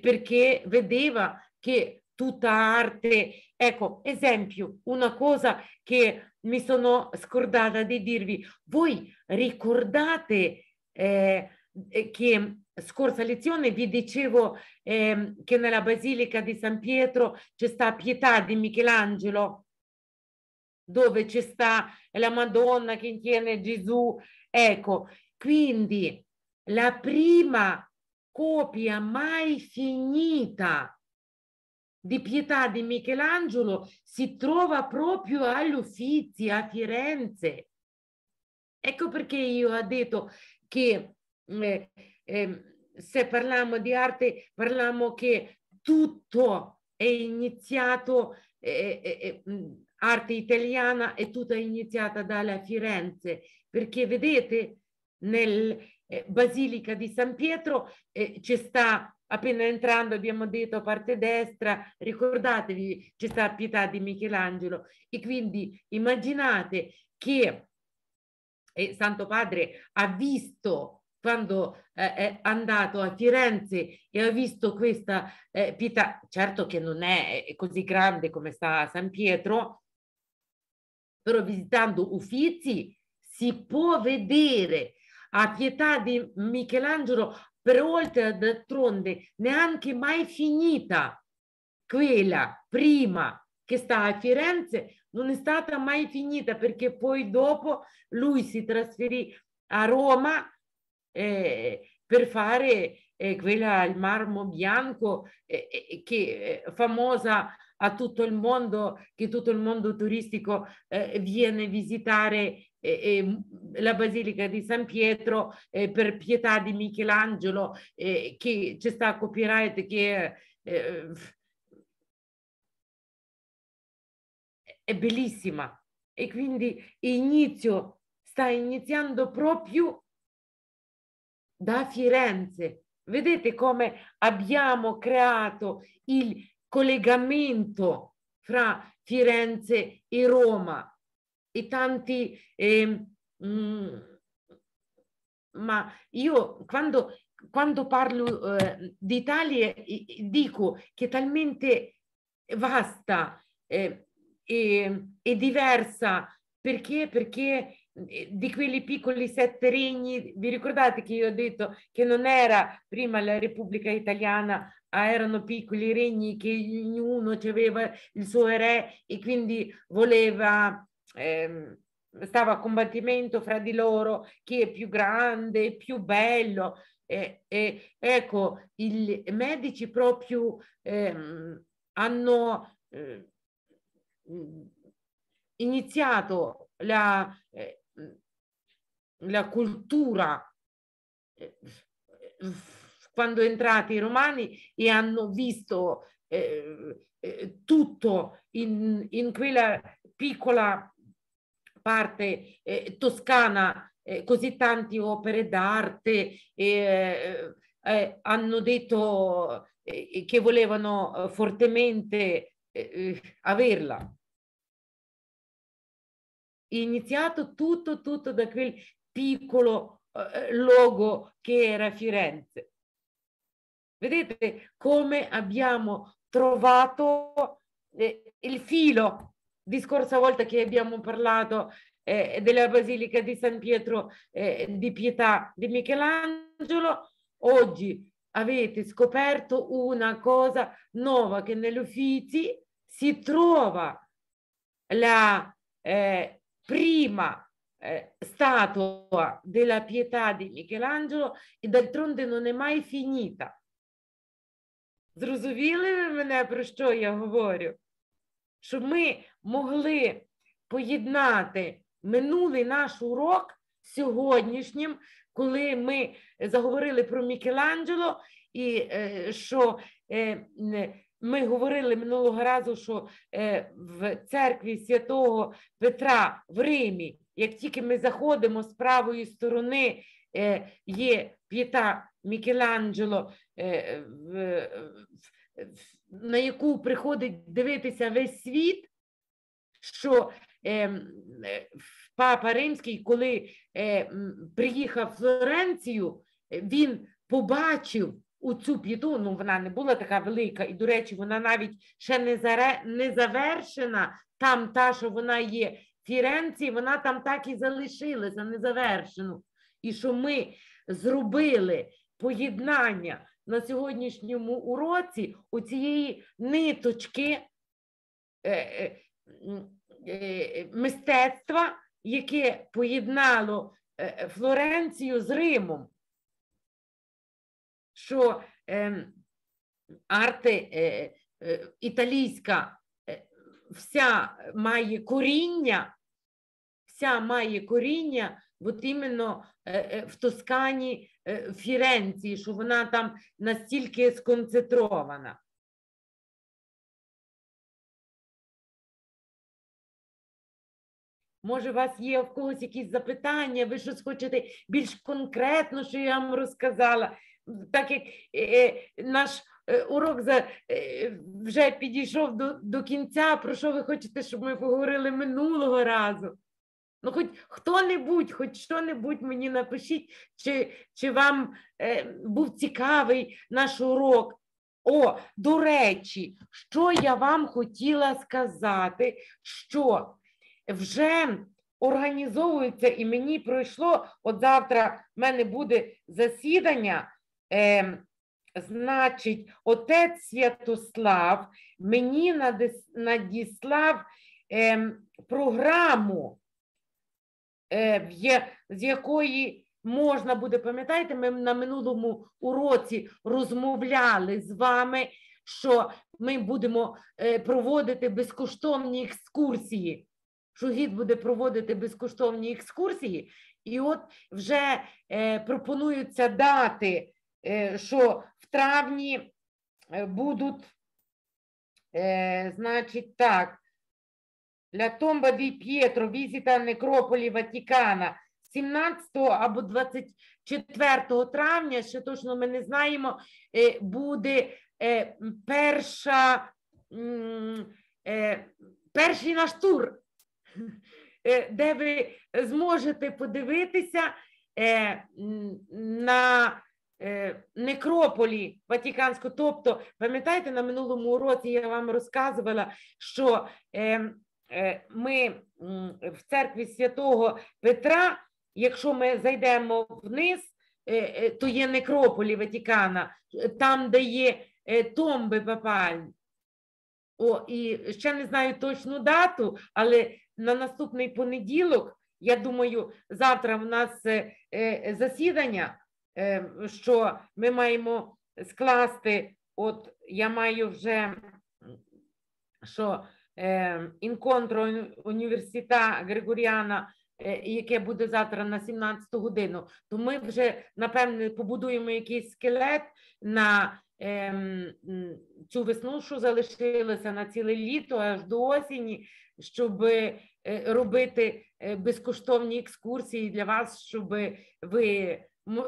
perché vedeva che tutta arte. Ecco, esempio, una cosa che mi sono scordata di dirvi, voi ricordate eh, eh che mm, scorsa lezione vi dicevo eh, che nella Basilica di San Pietro c'è sta pietà di Michelangelo, dove c'è sta la Madonna che tiene Gesù. Ecco, quindi la prima copia mai finita di pietà di Michelangelo si trova proprio agli Uffizi a Firenze. Ecco perché io ho detto che eh, eh, se parliamo di arte, parliamo che tutto è iniziato, eh, eh, eh, eh arte italiana è tutta iniziata dalla Firenze, perché vedete nel Basilica di San Pietro eh, c'è sta Appena entrando abbiamo detto parte destra, ricordatevi c'è stata pietà di Michelangelo e quindi immaginate che eh, Santo Padre ha visto quando eh, è andato a Firenze e ha visto questa eh, pietà, certo che non è eh, così grande come sta San Pietro, però visitando Uffizi si può vedere a pietà di Michelangelo per oltre d'altronde neanche mai finita quella prima che sta a Firenze non è stata mai finita perché poi dopo lui si trasferì a Roma eh, per fare eh, quella al marmo bianco eh, eh che eh, famosa a tutto il mondo, che tutto il mondo turistico eh, viene a visitare eh, eh la Basilica di San Pietro eh, per pietà di Michelangelo, eh, che c'è sta copyright che eh, è bellissima. E quindi inizio, sta iniziando proprio da Firenze. Vedete come abbiamo creato il collegamento fra Firenze e Roma e tanti... Eh, mh, mm, ma io quando, quando parlo eh, d'Italia dico che è talmente vasta eh, e, e, diversa perché, perché eh, di quegli piccoli sette regni, vi ricordate che io ho detto che non era prima la Repubblica Italiana Ah, erano piccoli regni che ognuno aveva il suo re e quindi voleva, eh, stava a combattimento fra di loro chi è più grande, più bello. e, eh, ecco, i medici proprio ehm, hanno eh, iniziato la, eh, la cultura eh, quando entrati i romani e hanno visto eh, eh, tutto in, in, quella piccola parte eh, toscana, eh, così tante opere d'arte, eh, eh, hanno detto che volevano fortemente averla. Iniziato tutto, tutto da quel piccolo logo che era Firenze. Vedete come abbiamo trovato eh, il filo. scorsa volta che abbiamo parlato eh, della Basilica di San Pietro eh, di Pietà di Michelangelo, oggi avete scoperto una cosa nuova che negli Uffizi si trova la eh, prima eh, statua della pietà di Michelangelo e d'altronde non è mai finita Зрозуміли ви мене, про що я говорю? Щоб ми могли поєднати минулий наш урок з сьогоднішнім, коли ми заговорили про Мікеланджело, і е, що е, ми говорили минулого разу, що е, в церкві святого Петра в Римі, як тільки ми заходимо з правої сторони, є п'ята Мікеланджело, е, е, е, на яку приходить дивитися весь світ, що папа Римський, коли приїхав в Флоренцію, він побачив у цю п'єту, ну вона не була така велика, і, до речі, вона навіть ще не заре, не завершена, там та, що вона є в Фіренції, вона там так і залишилася, незавершену. І що ми зробили поєднання на сьогоднішньому уроці у цієї ниточки е, е, е, мистецтва, яке поєднало Флоренцію з Римом. Що ем, арти італійська вся має коріння, вся має коріння от іменно в Тоскані Е, Фіренції, що вона там настільки сконцентрована. Може, у вас є в когось якісь запитання, ви щось хочете більш конкретно, що я вам розказала, так як е, е, наш урок за, вже підійшов до, до кінця, про що ви хочете, щоб ми поговорили минулого разу? Ну, хоч хто-небудь, хоч що-небудь мені напишіть, чи чи вам е, був цікавий наш урок. О, до речі, що я вам хотіла сказати, що вже організовується і мені пройшло, от завтра в мене буде засідання. Е, Значить, отець Святослав мені надіслав е, програму Е, з якої можна буде, пам'ятаєте, ми на минулому уроці розмовляли з вами, що ми будемо е, проводити безкоштовні екскурсії. Що гід буде проводити безкоштовні екскурсії, і от вже е, пропонуються дати, що в травні будуть, значить, так. Для Томба Ді П'єтро, візита Некрополі Ватікана 17 або 24 травня, ще точно ми не знаємо, е, буде е, перша, е, перший наш тур, де ви зможете подивитися на Некрополі Ватіканську. Тобто, пам'ятаєте, на минулому уроці я вам розказувала, що ем, Е, ми в церкві святого Петра, якщо ми зайдемо вниз, е, е, то є некрополі Ватікана, там, де є томби папальні. О, і ще не знаю точну дату, але на наступний понеділок, я думаю, завтра в нас засідання, що ми маємо скласти. От я маю вже що е, ем, інконтро університета Григоріана, е, яке буде завтра на 17 годину, то ми вже напевне побудуємо якийсь скелет на е, цю весну, що залишилося на ціле літо, аж до осені, щоб е, робити е, безкоштовні екскурсії для вас, щоб ви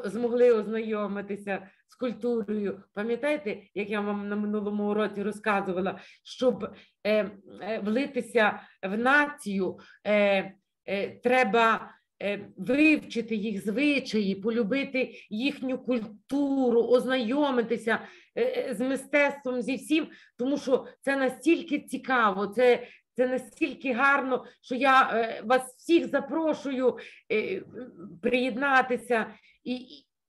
змогли ознайомитися з культурою. Пам'ятаєте, як я вам на минулому уроці розказувала, щоб е, е влитися в націю, е, е, треба е, вивчити їх звичаї, полюбити їхню культуру, ознайомитися е, з мистецтвом зі всім, тому що це настільки цікаво, це це настільки гарно, що я е, вас всіх запрошую е, е, приєднатися і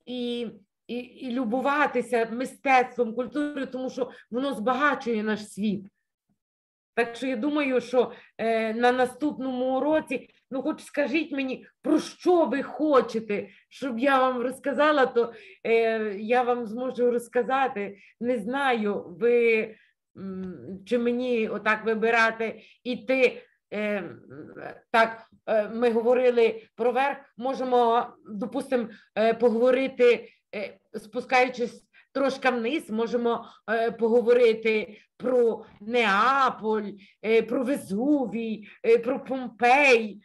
і, і, і любуватися мистецтвом, культурою, тому що воно збагачує наш світ. Так що я думаю, що е, на наступному уроці, ну хоч скажіть мені, про що ви хочете, щоб я вам розказала, то е, я вам зможу розказати. Не знаю, ви чи мені отак вибирати іти. Е, так, е, ми говорили про верх, можемо, допустимо, е, поговорити, спускаючись трошки вниз, можемо поговорити про Неаполь, про Везувій, про Помпей,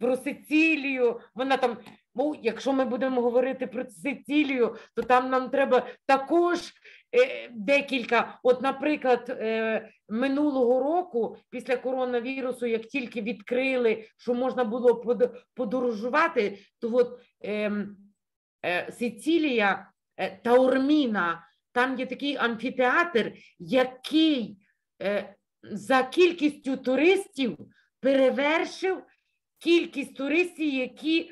про Сицілію. Вона там, ну, якщо ми будемо говорити про Сицілію, то там нам треба також Е, декілька, от, наприклад, е, минулого року після коронавірусу, як тільки відкрили, що можна було подорожувати, то от ем, е, Сицилія Таурміна, там є такий амфітеатр, який за кількістю туристів перевершив кількість туристів, які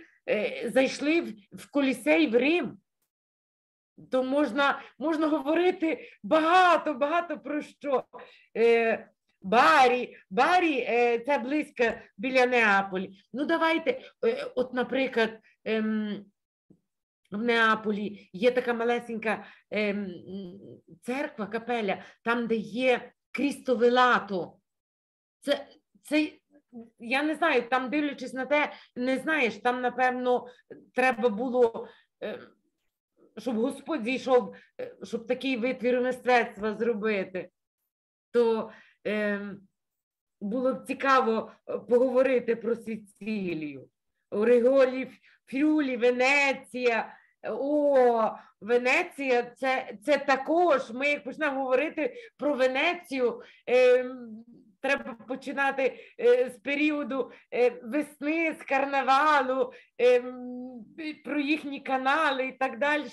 зайшли в колісей в Рим то можна можна говорити багато, багато про що. Е, Барі, Барі, е, це близько біля Неаполі. Ну, давайте, е, от, наприклад, е, в Неаполі є така малесенька е, церква, капеля, там, де є крістове лато. Це, це, я не знаю, там дивлячись на те, не знаєш, там, напевно, треба було. Е, щоб Господь зійшов, е, щоб такий витвір мистецтва зробити, то е, було б цікаво е, поговорити про Сицилію. Оріголі, Фрюлі, Венеція. О, Венеція, це це також. Ми як почнемо говорити про Венецію. Е, треба починати е, з періоду е, весни, з карнавалу, е, про їхні канали і так далі.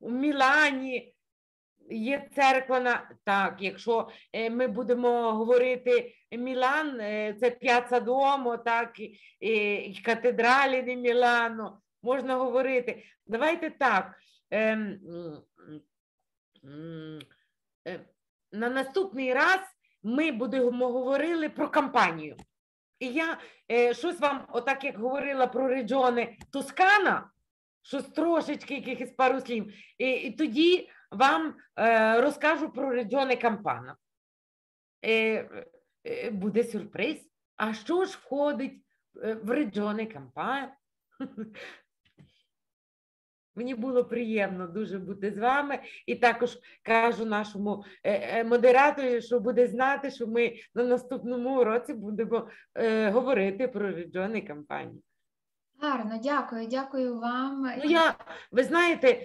У Мілані є церква на так. Якщо ми будемо говорити Мілан, це п'яца дому, так і, катедралі не Мілану, можна говорити. Давайте так. Ем, на наступний раз ми будемо говорили про кампанію. І я е, щось вам, отак як говорила про регіони Тоскана, щось трошечки якихось пару слів, і, і тоді вам е, розкажу про регіони Кампана. Е, е, Буде сюрприз. А що ж входить е, в регіони Кампана? Мені було приємно дуже бути з вами, і також кажу нашому е, е, модератору, що буде знати, що ми на наступному уроці будемо е, говорити про віджони кампанії. Гарно, дякую, дякую вам. Ну я ви знаєте,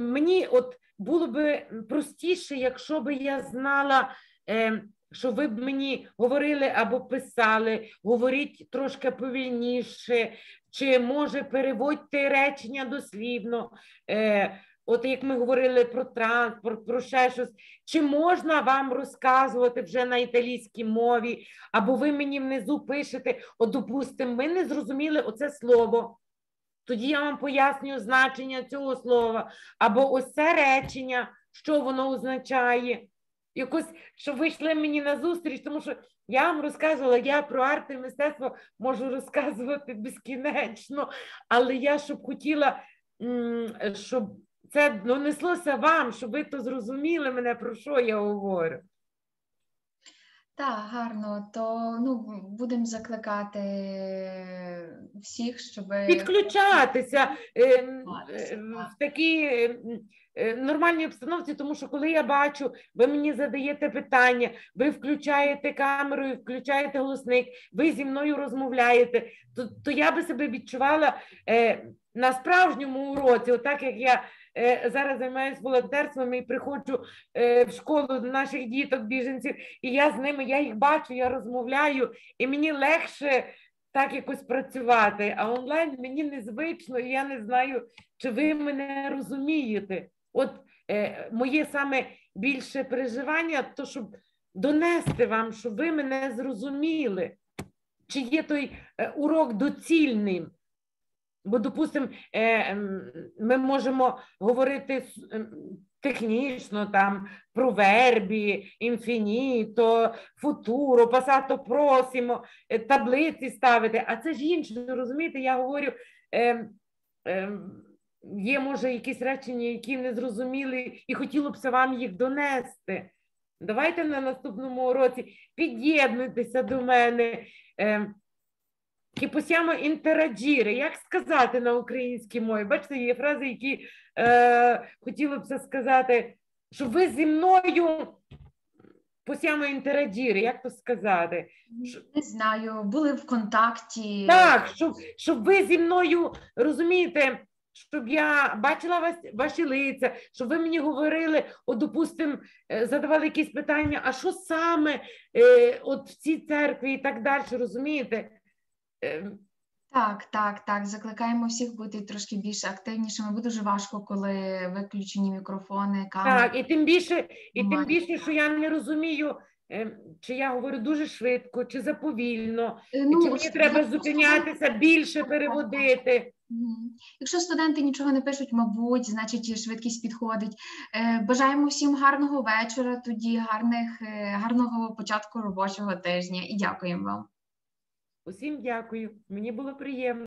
мені от було би простіше, якщо би я знала. Ем, що ви б мені говорили або писали, говоріть трошки повільніше, чи може переводьте речення дослівно. Е, От як ми говорили про транспорт, про ще щось, чи можна вам розказувати вже на італійській мові, або ви мені внизу пишете, от, допустимо, ми не зрозуміли оце слово. Тоді я вам пояснюю значення цього слова, або ось це речення, що воно означає якось, що ви йшли мені на зустріч, тому що я вам розказувала, я про арт і мистецтво можу розказувати безкінечно, але я щоб хотіла, щоб це донеслося вам, щоб ви то зрозуміли мене, про що я говорю. Так, гарно, то ну будемо закликати всіх, щоб підключатися е, е, в такій е, нормальній обстановці, тому що коли я бачу, ви мені задаєте питання, ви включаєте камеру, включаєте голосник, ви зі мною розмовляєте, то, то я би себе відчувала е, на справжньому уроці, отак як я. Е, зараз займаюся волонтерством і приходжу е, в школу до наших діток, біженців, і я з ними я їх бачу, я розмовляю, і мені легше так якось працювати. А онлайн мені незвично, і я не знаю, чи ви мене розумієте. От е, моє саме більше переживання, то щоб донести вам, щоб ви мене зрозуміли, чи є той урок доцільним. Бо, допустимо, е, ем, ми можемо говорити ем, технічно там про вербі, інфініто, футуро, пасато просимо, е, таблиці ставити, а це ж інше, розумієте, я говорю. Ем, є, може, якісь речення, які не зрозуміли, і хотілося б вам їх донести. Давайте на наступному уроці під'єднуйтеся до мене. І possiamo interagire, як сказати на українській мові? Бачите, є фрази, які е, хотіло б це сказати, що ви зі мною possiamo interagire, як то сказати? Не знаю, були в контакті. Так, щоб щоб ви зі мною розумієте, щоб я бачила вас, ваші лиця, щоб ви мені говорили, от, допустимо, е, задавали якісь питання, а що саме е, от в цій церкві і так далі, розумієте? Ем, так, так, так. Закликаємо всіх бути трошки більш активнішими. Бо дуже важко, коли виключені мікрофони, камери. Так, і тим більше, і тим більше, що я не розумію. Ем, чи я говорю дуже швидко, чи заповільно, е, ну, чи мені треба зупинятися, більше переводити? Якщо студенти нічого не пишуть, мабуть, значить швидкість підходить. Е, бажаємо всім гарного вечора, тоді гарних, е, гарного початку робочого тижня і дякуємо вам. Усім дякую. Мені було приємно.